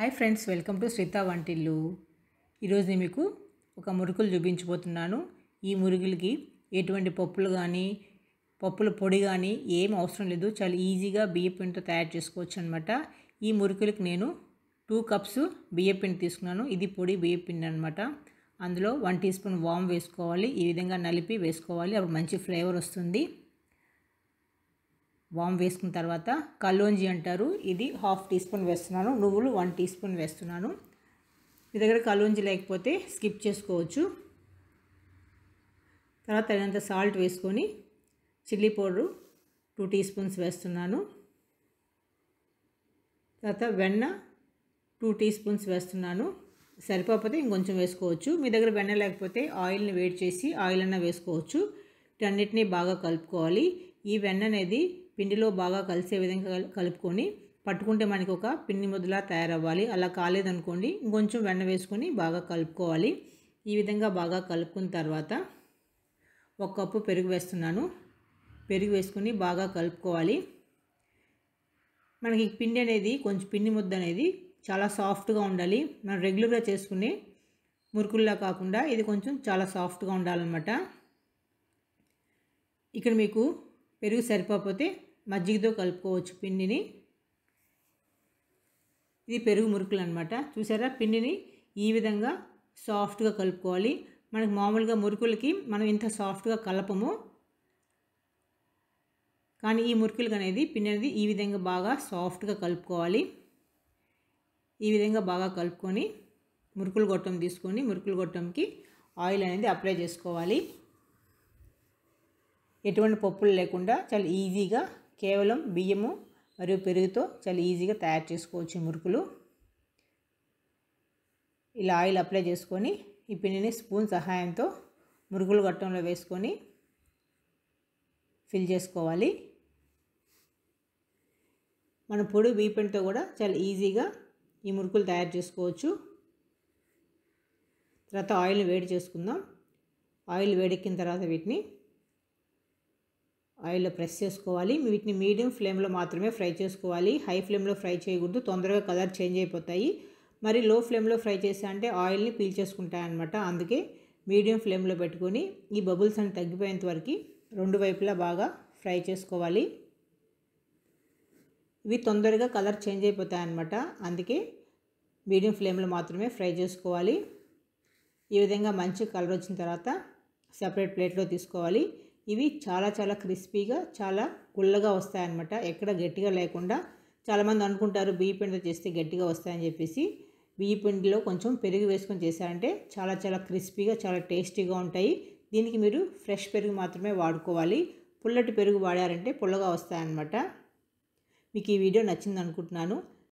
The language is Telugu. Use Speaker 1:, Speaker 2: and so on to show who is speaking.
Speaker 1: hi friends welcome to Sritha వంటిల్లు ఈరోజు నేను మీకు ఒక మురుకులు చూపించబోతున్నాను ఈ మురుగులకి ఎటువంటి పప్పులు కానీ పప్పుల పొడి కానీ ఏం అవసరం లేదు చాలా ఈజీగా బియ్య పిండితో తయారు చేసుకోవచ్చు అనమాట ఈ మురుకులకి నేను టూ కప్స్ బియ్య పిండి తీసుకున్నాను ఇది పొడి బియ్య పిండి అనమాట అందులో వన్ టీ స్పూన్ వామ్ వేసుకోవాలి ఈ విధంగా నలిపి వేసుకోవాలి అప్పుడు మంచి ఫ్లేవర్ వస్తుంది వామ్ వేసుకున్న తర్వాత కల్లోంజి అంటారు ఇది హాఫ్ టీ స్పూన్ వేస్తున్నాను నువ్వులు వన్ టీ స్పూన్ వేస్తున్నాను మీ దగ్గర కల్లోంజి లేకపోతే స్కిప్ చేసుకోవచ్చు తర్వాత తగినంత సాల్ట్ వేసుకొని chilli powder two teaspoons వేస్తున్నాను తర్వాత వెన్న టూ టీ స్పూన్స్ వేస్తున్నాను సరిపోతే ఇంకొంచెం వేసుకోవచ్చు మీ దగ్గర వెన్న లేకపోతే ఆయిల్ని వేడి చేసి ఆయిల్ అన్న వేసుకోవచ్చు వీటన్నిటినీ బాగా కలుపుకోవాలి ఈ వెన్న అనేది పిండిలో బాగా కలిసే విధంగా కలుపుకొని పట్టుకుంటే మనకి ఒక పిండి ముద్దలా తయారవ్వాలి అలా కాలేదనుకోండి ఇంకొంచెం వెన్న వేసుకొని బాగా కలుపుకోవాలి ఈ విధంగా బాగా కలుపుకున్న తర్వాత ఒక కప్పు పెరుగు వేస్తున్నాను పెరుగు వేసుకుని బాగా కలుపుకోవాలి మనకి పిండి అనేది కొంచెం పిండి ముద్ద అనేది చాలా సాఫ్ట్గా ఉండాలి మనం రెగ్యులర్గా చేసుకునే మురుకుల్లా కాకుండా ఇది కొంచెం చాలా సాఫ్ట్గా ఉండాలన్నమాట ఇక్కడ మీకు పెరుగు సరిపోతే మజ్జిగతో కలుపుకోవచ్చు పిండిని ఇది పెరుగు మురుకులు అనమాట చూసారా పిండిని ఈ విధంగా సాఫ్ట్గా కలుపుకోవాలి మనకు మామూలుగా మురుకులకి మనం ఇంత సాఫ్ట్గా కలపము కానీ ఈ మురుకులకు అనేది పిండి అనేది ఈ విధంగా బాగా సాఫ్ట్గా కలుపుకోవాలి ఈ విధంగా బాగా కలుపుకొని మురుకులు గొట్టం తీసుకొని మురుకులు గొట్టంకి ఆయిల్ అనేది అప్లై చేసుకోవాలి ఎటువంటి పప్పులు లేకుండా చాలా ఈజీగా కేవలం బియ్యము మరియు పెరుగుతో చాలా ఈజీగా తయారు చేసుకోవచ్చు మురుకులు ఇలా ఆయిల్ అప్లై చేసుకొని ఈ పిండిని స్పూన్ సహాయంతో మురుగులు గట్టంలో వేసుకొని ఫిల్ చేసుకోవాలి మన పొడి బీపెంట్తో కూడా చాలా ఈజీగా ఈ మురుకులు తయారు చేసుకోవచ్చు తర్వాత ఆయిల్ని వేడి చేసుకుందాం ఆయిల్ వేడెక్కిన తర్వాత వీటిని ఆయిల్లో ప్రెస్ చేసుకోవాలి వీటిని మీడియం ఫ్లేమ్లో మాత్రమే ఫ్రై చేసుకోవాలి హై ఫ్లేమ్లో ఫ్రై చేయకూడదు తొందరగా కలర్ చేంజ్ అయిపోతాయి మరి లో ఫ్లేమ్లో ఫ్రై చేస్తా అంటే ఆయిల్ని పీల్చేసుకుంటాయన్నమాట అందుకే మీడియం ఫ్లేమ్లో పెట్టుకొని ఈ బబుల్స్ అని తగ్గిపోయేంత వరకు రెండు వైపులా బాగా ఫ్రై చేసుకోవాలి ఇవి తొందరగా కలర్ చేంజ్ అయిపోతాయన్నమాట అందుకే మీడియం ఫ్లేమ్లో మాత్రమే ఫ్రై చేసుకోవాలి ఈ విధంగా మంచి కలర్ వచ్చిన తర్వాత సపరేట్ ప్లేట్లో తీసుకోవాలి ఇవి చాలా చాలా క్రిస్పీగా చాలా పుల్లగా వస్తాయన్నమాట ఎక్కడ గట్టిగా లేకుండా చాలామంది అనుకుంటారు బియ్య పిండితో చేస్తే గట్టిగా వస్తాయని చెప్పేసి బియ్య పిండిలో కొంచెం పెరుగు వేసుకొని చేశారంటే చాలా చాలా క్రిస్పీగా చాలా టేస్టీగా ఉంటాయి దీనికి మీరు ఫ్రెష్ పెరుగు మాత్రమే వాడుకోవాలి పుల్లటి పెరుగు వాడారంటే పుల్లగా వస్తాయన్నమాట మీకు ఈ వీడియో నచ్చింది అనుకుంటున్నాను